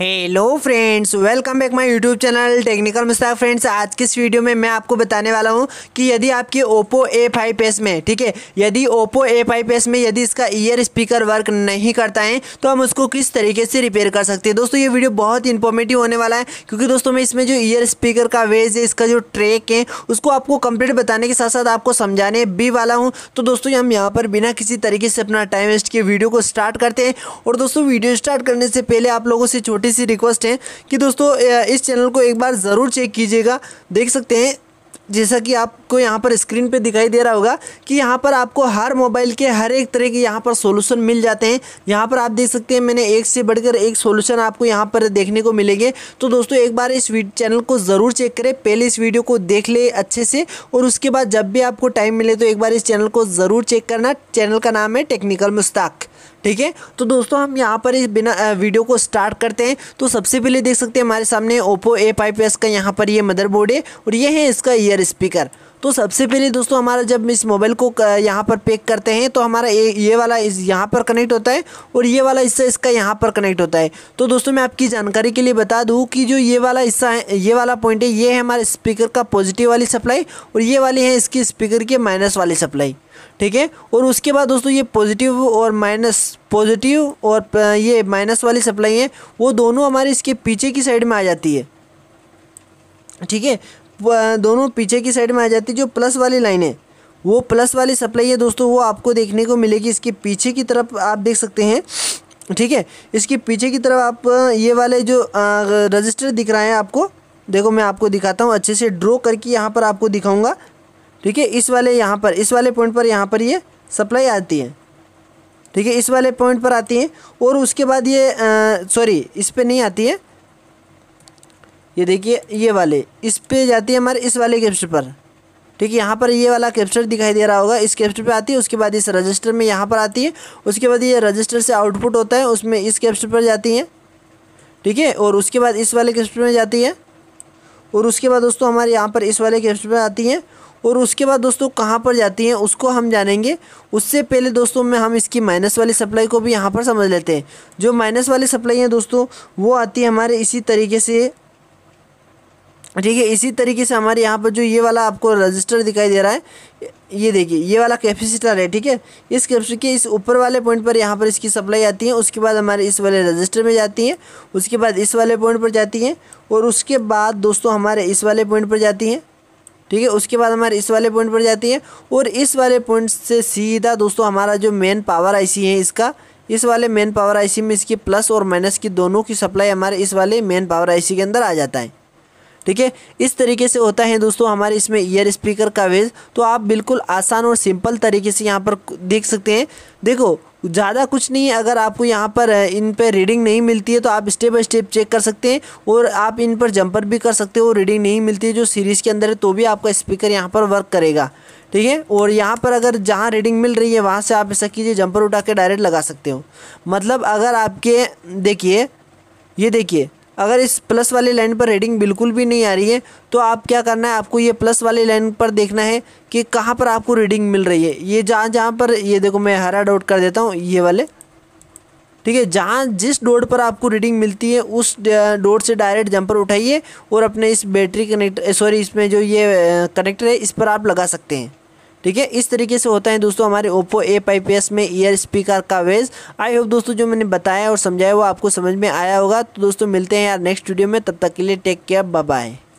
hello friends welcome back my YouTube channel technical Mustaq friends आज की इस वीडियो में मैं आपको बताने वाला हूं कि यदि आपकी ओप्पो ए फाइव एस में ठीक है यदि ओप्पो ए फाइव एस में यदि इसका ईयर स्पीकर वर्क नहीं करता है तो हम उसको किस तरीके से रिपेयर कर सकते हैं दोस्तों ये वीडियो बहुत इन्फॉर्मेटिव होने वाला है क्योंकि दोस्तों मैं इसमें जो ईयर स्पीकर का वेज है इसका जो ट्रैक है उसको आपको कंप्लीट बताने के साथ साथ आपको समझाने भी वाला हूँ तो दोस्तों हम यहाँ पर बिना किसी तरीके से अपना टाइम वेस्ट किए वीडियो को स्टार्ट करते हैं और दोस्तों वीडियो स्टार्ट करने से पहले आप लोगों से छोटी छोटी सी रिक्वेस्ट है कि दोस्तों इस चैनल को एक बार ज़रूर चेक कीजिएगा देख सकते हैं जैसा कि आपको यहाँ पर स्क्रीन पे दिखाई दे रहा होगा कि यहाँ पर आपको हर मोबाइल के हर एक तरह के यहाँ पर सॉल्यूशन मिल जाते हैं यहाँ पर आप देख सकते हैं मैंने एक से बढ़कर एक सॉल्यूशन आपको यहाँ पर देखने को मिलेंगे तो दोस्तों एक बार इस चैनल को ज़रूर चेक करें पहले इस वीडियो को देख ले अच्छे से और उसके बाद जब भी आपको टाइम मिले तो एक बार इस चैनल को ज़रूर चेक करना चैनल का नाम है टेक्निकल मुस्ताक ठीक है तो दोस्तों हम यहाँ पर इस बिना वीडियो को स्टार्ट करते हैं तो सबसे पहले देख सकते हैं हमारे सामने ओप्पो ए फाइव एस का यहाँ पर ये मदरबोर्ड है और ये है इसका ईयर स्पीकर तो सबसे पहले दोस्तों हमारा जब इस मोबाइल को यहाँ पर पैक करते हैं तो हमारा ये ये वाला इस यहाँ पर कनेक्ट होता है और ये वाला हिस्सा इसका यहाँ पर कनेक्ट होता है तो दोस्तों मैं आपकी जानकारी के लिए बता दूँ कि जो ये वाला हिस्सा है ये वाला पॉइंट है ये है हमारे स्पीकर का पॉजिटिव वाली सप्लाई और ये वाली है इसकी स्पीकर की माइनस वाली सप्लाई ठीक है और उसके बाद दोस्तों ये पॉजिटिव और माइनस पॉजिटिव और ये माइनस वाली सप्लाई है वो दोनों हमारे इसके पीछे की साइड में आ जाती है ठीक है दोनों पीछे की साइड में आ जाती है जो प्लस वाली लाइन है वो प्लस वाली सप्लाई है दोस्तों वो आपको देखने को मिलेगी इसके पीछे की तरफ आप देख सकते हैं ठीक है इसके पीछे की तरफ आप ये वाले जो रजिस्टर दिख रहा है आपको देखो मैं आपको दिखाता हूँ अच्छे से ड्रॉ करके यहाँ पर आपको दिखाऊंगा ठीक है इस वाले यहाँ पर इस वाले पॉइंट पर यहाँ पर ये सप्लाई आती है ठीक है इस वाले पॉइंट पर आती है और उसके बाद ये सॉरी इस पर नहीं आती है ये देखिए ये वाले इस पर जाती है हमारे इस वाले कैप्चर पर ठीक है यहाँ पर ये वाला कैप्चर दिखाई दे रहा होगा इस कैप्चर पे आती है उसके बाद इस रजिस्टर में यहाँ पर आती है उसके बाद ये रजिस्टर से आउटपुट होता है उसमें इस कैप्चर पर जाती है ठीक है और उसके बाद इस वाले कैप्चर में जाती है और उसके बाद दोस्तों हमारे यहाँ पर इस वाले कैप्शन पर आती हैं और उसके बाद दोस्तों कहाँ पर जाती हैं उसको हम जानेंगे उससे पहले दोस्तों में हम इसकी माइनस वाली सप्लाई को भी यहाँ पर समझ लेते हैं जो माइनस वाली सप्लाई है दोस्तों वो आती है हमारे इसी तरीके से ठीक है इसी तरीके से हमारे यहाँ पर जो ये वाला आपको रजिस्टर दिखाई दे रहा है ये देखिए ये वाला कैपेसिटर है ठीक है इस कैपेसिटर के इस ऊपर वाले पॉइंट पर यहाँ पर इसकी सप्लाई आती है उसके बाद हमारे इस वाले रजिस्टर में जाती है उसके बाद इस वाले पॉइंट पर जाती है और उसके बाद दोस्तों हमारे इस वाले पॉइंट पर जाती है ठीक है उसके बाद हमारे इस वाले पॉइंट पर जाती है और इस वाले पॉइंट से सीधा दोस्तों हमारा जो मेन पावर आई है इसका इस वाले मेन पावर आईसी में इसकी प्लस और माइनस की दोनों की सप्लाई हमारे इस वाले मेन पावर आईसी के अंदर आ जाता है ठीक है इस तरीके से होता है दोस्तों हमारे इसमें ईयर स्पीकर का वेज तो आप बिल्कुल आसान और सिंपल तरीके से यहाँ पर देख सकते हैं देखो ज़्यादा कुछ नहीं है अगर आपको यहाँ पर इन पर रीडिंग नहीं मिलती है तो आप स्टेप बाई स्टेप चेक कर सकते हैं और आप इन पर जंपर भी कर सकते हो रीडिंग नहीं मिलती है जो सीरीज़ के अंदर है तो भी आपका स्पीकर यहाँ पर वर्क करेगा ठीक है और यहाँ पर अगर जहाँ रीडिंग मिल रही है वहाँ से आप ऐसा कीजिए जंपर उठा के डायरेक्ट लगा सकते हो मतलब अगर आपके देखिए ये देखिए अगर इस प्लस वाली लाइन पर रेडिंग बिल्कुल भी नहीं आ रही है तो आप क्या करना है आपको ये प्लस वाली लाइन पर देखना है कि कहाँ पर आपको रीडिंग मिल रही है ये जहाँ जहाँ पर ये देखो मैं हरा डॉट कर देता हूँ ये वाले ठीक है जहाँ जिस डोड पर आपको रीडिंग मिलती है उस डोड से डायरेक्ट जंपर उठाइए और अपने इस बैटरी कनेक्ट सॉरी इसमें जो ये कनेक्टर है इस पर आप लगा सकते हैं ठीक है इस तरीके से होता है दोस्तों हमारे ओप्पो ए एस में ईयर स्पीकर का वेज आई होप दोस्तों जो मैंने बताया और समझाया वो आपको समझ में आया होगा तो दोस्तों मिलते हैं यार नेक्स्ट वीडियो में तब तक के लिए टेक केयर बाय